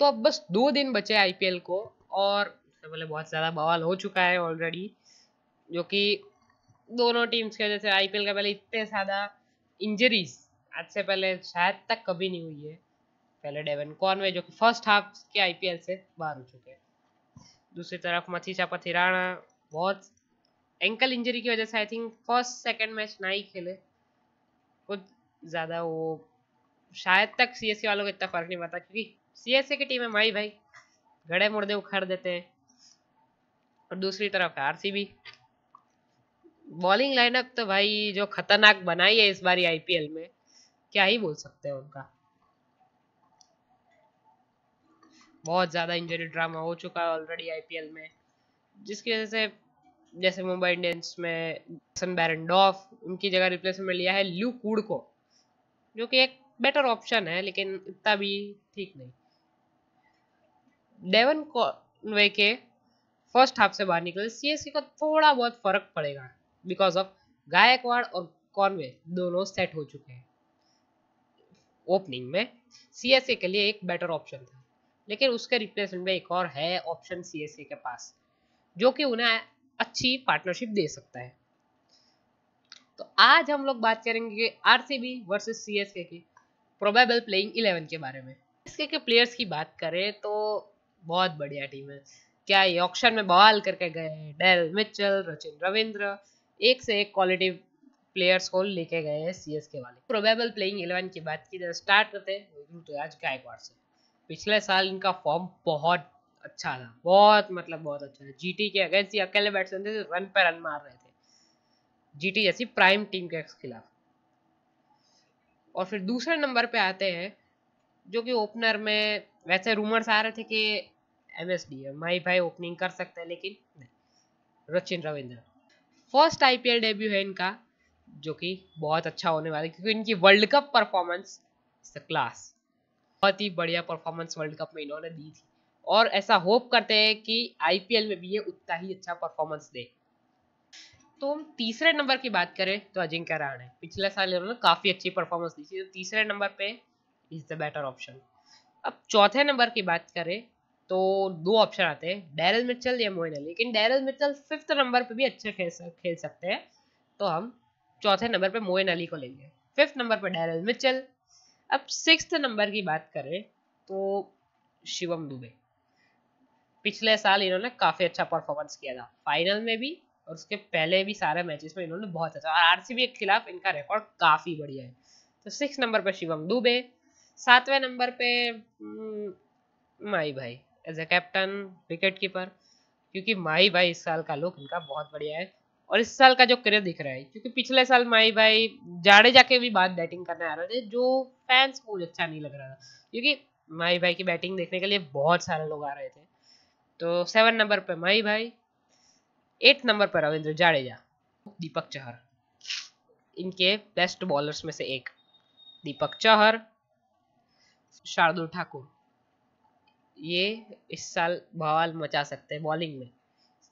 तो अब बस दो दिन बचे आईपीएल को और बोले बहुत ज़्यादा बवाल हो चुका है ऑलरेडी जो कि दोनों टीम्स की वजह से आईपीएल का पहले इतने ज़्यादा इंजरीज आज से पहले शायद तक कभी नहीं हुई है पहले डेवन कॉनवे जो कि फर्स्ट हाफ के आई से बाहर हो चुके हैं दूसरी तरफ मथीसा पथिराणा बहुत एंकल इंजरी की वजह से I think first second match ना ही खेले कुछ ज़्यादा वो शायद तक सी वालों को इतना फर्क नहीं पड़ता क्योंकि सीएसए की टीम है भाई भाई गड़े मुर्दे उखाड़ देते हैं और दूसरी तरफ है आरसीबी बॉलिंग लाइनअप तो भाई जो खतरनाक बनाई है इस बारी आईपीएल में क्या ही बोल सकते हैं उनका बहुत ज़्यादा इंजरी ड्रामा हो चुका है ऑलरेडी आईपीएल में जिसकी वजह से जैसे मुंबई इंडियंस में सन बैरनडॉफ उनकी जगह रिप्लेसमेंट लिया है ल्यू कूड को जो कि एक बेटर ऑप्शन है लेकिन इतना भी ठीक नहीं डेवन कॉनवे के फर्स्ट हाफ से बाहर निकले सीएसके को थोड़ा बहुत फर्क पड़ेगा बिकॉज ऑफ गायकवाड़ और कॉनवे दोनों सेट हो चुके हैं ओपनिंग में सीएसए के लिए एक बेटर ऑप्शन था लेकिन उसके रिप्लेसमेंट में एक और है ऑप्शन सीएसए के पास जो कि उन्हें अच्छी पार्टनरशिप दे सकता है तो आज हम लोग बात करेंगे आरसीबी वर्सेस सीएसके की प्रोबेबल प्लेइंग 11 के बारे में इसके के प्लेयर्स की बात करें तो बहुत बढ़िया टीम है क्या ये ऑक्शन में बवाल करके गए डेल मिचल रचिन रविंद्र एक से एक क्वालिटी प्लेयर्स को लेके गए हैं सी के वाले प्रोबेबल प्लेइंग इलेवन की बात की जाए स्टार्ट करते हैं तो आज गायकवाड़ से पिछले साल इनका फॉर्म बहुत अच्छा था बहुत मतलब बहुत अच्छा था जीटी के अगेंस्ट ये अकेले बैट्समैन थे रन पर रन मार रहे थे जीटी जैसी प्राइम टीम के खिलाफ और फिर दूसरे नंबर पे आते हैं जो कि ओपनर में वैसे रूमर्स आ रहे थे कि एम एस डी माई भाई ओपनिंग कर सकते हैं लेकिन रचिन रविंद्र फर्स्ट एल डेब्यू है इनका जो कि बहुत अच्छा होने वाला है क्योंकि इनकी वर्ल्ड कप परफॉर्मेंस क्लास बहुत ही बढ़िया परफॉर्मेंस वर्ल्ड कप में इन्होंने दी थी और ऐसा होप करते हैं कि आईपीएल में भी ये उतना ही अच्छा परफॉर्मेंस दे तो हम तीसरे नंबर की बात करें तो अजिंक्य रहाणे पिछले साल इन्होंने काफ़ी अच्छी परफॉर्मेंस दी थी तो तीसरे नंबर पे इज द बेटर ऑप्शन अब चौथे नंबर की बात करें तो दो ऑप्शन आते हैं डेरल मिर्चल या मोइन अली लेकिन डेरल मिर्चल फिफ्थ नंबर पे भी अच्छे खेल खेल सकते हैं तो हम चौथे नंबर पे मोइन अली को लेंगे फिफ्थ नंबर पे डेरल मिर्चल अब सिक्स नंबर की बात करें तो शिवम दुबे पिछले साल इन्होंने काफ़ी अच्छा परफॉर्मेंस किया था फाइनल में भी और उसके पहले भी सारे मैचेस में इन्होंने बहुत अच्छा और आरसीबी के खिलाफ इनका रिकॉर्ड काफ़ी बढ़िया है तो सिक्स नंबर पर शिवम दुबे सातवें नंबर पे हम्म, माई भाई as a captain wicket keeper क्योंकि माई भाई इस साल का लुक इनका बहुत बढ़िया है और इस साल का जो करियर दिख रहा है क्योंकि पिछले साल माई भाई जाड़े जाके भी बात बैटिंग करने आ रहे थे जो फैंस को अच्छा नहीं लग रहा था क्योंकि माई भाई की बैटिंग देखने के लिए बहुत सारे लोग आ रहे थे तो सेवन नंबर पर माई भाई एट नंबर पर रविंद्र जाडेजा दीपक चहर इनके बेस्ट बॉलर्स में से एक दीपक चहर शार्दुल ठाकुर ये इस साल बवाल मचा सकते हैं बॉलिंग में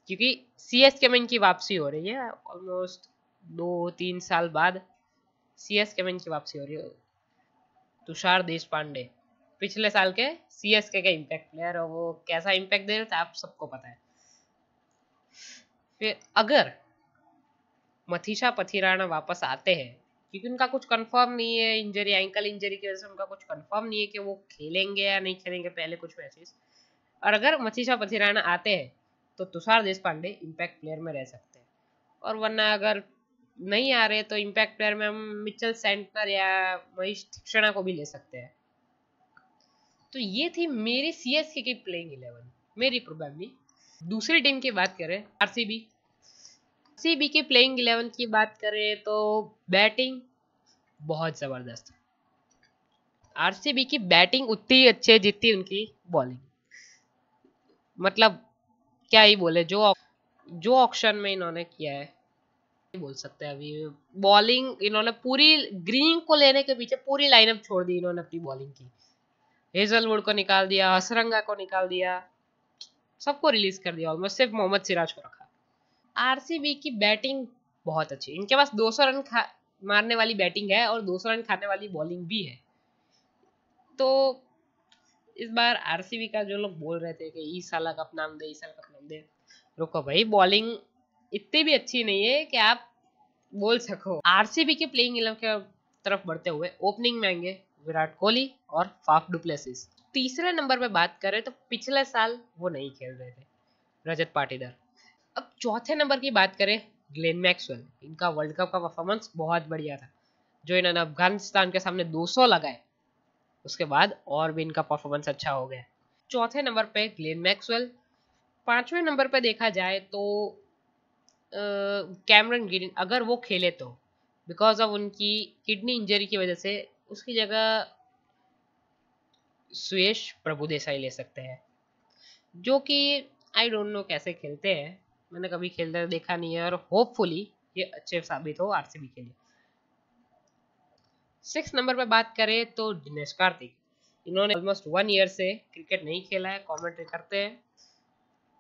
क्योंकि सी एस केमेन की वापसी हो रही है ऑलमोस्ट दो तीन साल बाद सी एस केमेन की वापसी हो रही है तुषार देश पांडे पिछले साल के C S K impact player और वो कैसा इम्पैक्ट दे रहे थे आप सबको पता है फिर अगर मथीशा पथिराणा वापस आते हैं क्योंकि उनका कुछ कंफर्म नहीं है इंजरी एंकल इंजरी की वजह से उनका कुछ कंफर्म नहीं है कि वो खेलेंगे या नहीं खेलेंगे पहले कुछ मैचेस और अगर मचीशा पथिराना आते हैं तो तुषार देश पांडे इम्पैक्ट प्लेयर में रह सकते हैं और वरना अगर नहीं आ रहे तो इम्पैक्ट प्लेयर में हम मिचल सेंटर या महेश शिक्षणा को भी ले सकते हैं तो ये थी मेरी C S K playing eleven मेरी प्रोबेबली दूसरी टीम की बात करें आरसीबी सीबी के प्लेइंग इलेवन की बात करें तो बैटिंग बहुत ज़बरदस्त आरसीबी की बैटिंग उतनी अच्छी है जितनी उनकी बॉलिंग मतलब क्या ही बोले जो जो ऑक्शन में इन्होंने किया है बोल सकते हैं अभी बॉलिंग इन्होंने पूरी ग्रीन को लेने के पीछे पूरी लाइनअप छोड़ दी इन्होंने अपनी बॉलिंग की हेजलवुड को निकाल दिया हसरंगा को निकाल दिया सबको रिलीज कर दिया ऑलमोस्ट सिर्फ मोहम्मद सिराज को रखा आरसीबी की बैटिंग बहुत अच्छी इनके पास 200 रन मारने वाली बैटिंग है और 200 रन खाने वाली बॉलिंग भी है तो इस बार आरसीबी का जो लोग बोल रहे थे कि इस साल का नाम दे इस साल का नाम दे रुको भाई बॉलिंग इतनी भी अच्छी नहीं है कि आप बोल सको आरसीबी के प्लेइंग इलेवन के तरफ बढ़ते हुए ओपनिंग में आएंगे विराट कोहली और फाफ डुप्लेसिस तीसरे नंबर पे बात करें तो पिछले साल वो नहीं खेल रहे थे रजत पाटीदार अब चौथे नंबर की बात करें ग्लेन मैक्सवेल इनका वर्ल्ड कप का परफॉर्मेंस बहुत बढ़िया था जो इन्होंने अफगानिस्तान के सामने 200 लगाए उसके बाद और भी इनका परफॉर्मेंस अच्छा हो गया चौथे नंबर पे ग्लेन मैक्सवेल पांचवें नंबर पे देखा जाए तो कैमरन ग्रीन अगर वो खेले तो बिकॉज ऑफ उनकी किडनी इंजरी की वजह से उसकी जगह सुयेश प्रभु देसाई ले सकते हैं जो कि आई डोंट नो कैसे खेलते हैं मैंने कभी खेलते देखा नहीं है और होपफुली ये अच्छे साबित हो आरसीबी के लिए सिक्स नंबर पर बात करें तो दिनेश कार्तिक इन्होंने ऑलमोस्ट वन ईयर से क्रिकेट नहीं खेला है कमेंट्री करते हैं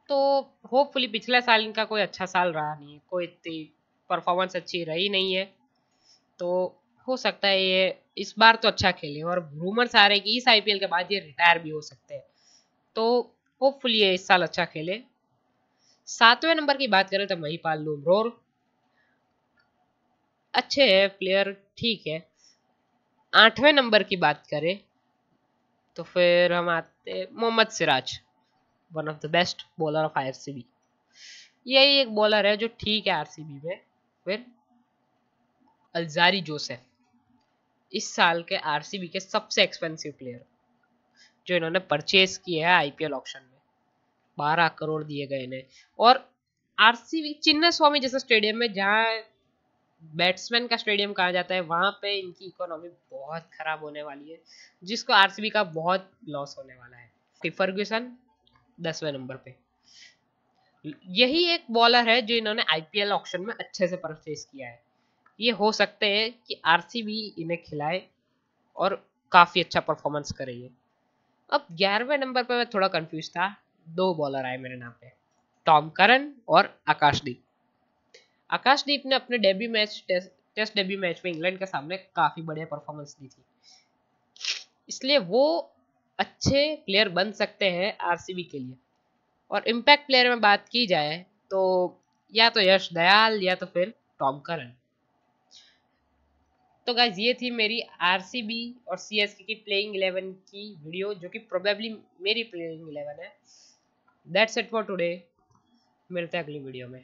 तो होपफुली पिछले साल इनका कोई अच्छा साल रहा नहीं है कोई इतनी परफॉर्मेंस अच्छी रही नहीं है तो हो सकता है ये इस बार तो अच्छा खेले और रूमर्स आ रहे हैं कि इस आईपीएल के बाद ये रिटायर भी हो सकते हैं तो होपफुली ये इस साल अच्छा खेले सातवें नंबर की बात करें तो महिपाल लूमरोर अच्छे है प्लेयर ठीक है आठवें नंबर की बात करें तो फिर हम आते Mohammed Siraj one of the best bowler of RCB यही एक बॉलर है जो ठीक है आरसीबी में फिर अलजारी जोसेफ इस साल के आरसीबी के सबसे एक्सपेंसिव प्लेयर जो इन्होंने परचेज किए हैं आईपीएल ऑप्शन में बारह करोड़ दिए गए इन्हें और आरसीबी चिन्ना स्वामी जैसा स्टेडियम में जहाँ बैट्समैन का स्टेडियम कहा जाता है वहां पे इनकी इकोनॉमी बहुत खराब होने वाली है जिसको आरसीबी का बहुत लॉस होने वाला है फर्ग्यूसन दसवें नंबर पे यही एक बॉलर है जो इन्होंने आईपीएल ऑक्शन में अच्छे से परचेस किया है ये हो सकते हैं कि आरसीबी इन्हें खिलाए और काफ़ी अच्छा परफॉर्मेंस करे ये अब ग्यारहवें नंबर पर मैं थोड़ा कंफ्यूज था दो बॉलर आए मेरे नाम पे टॉम करन और आकाशदीप आकाशदीप ने अपने debut match test test debut match में इंग्लैंड के सामने काफ़ी बढ़िया परफॉर्मेंस दी थी इसलिए वो अच्छे प्लेयर बन सकते हैं आरसीबी के लिए और इम्पैक्ट प्लेयर में बात की जाए तो या तो यश दयाल या तो फिर टॉम करन तो गाइज ये थी मेरी आर और सी की प्लेइंग इलेवन की वीडियो जो कि प्रोबेबली मेरी प्लेइंग इलेवन है दैट्स इट फॉर टुडे मिलते हैं अगली वीडियो में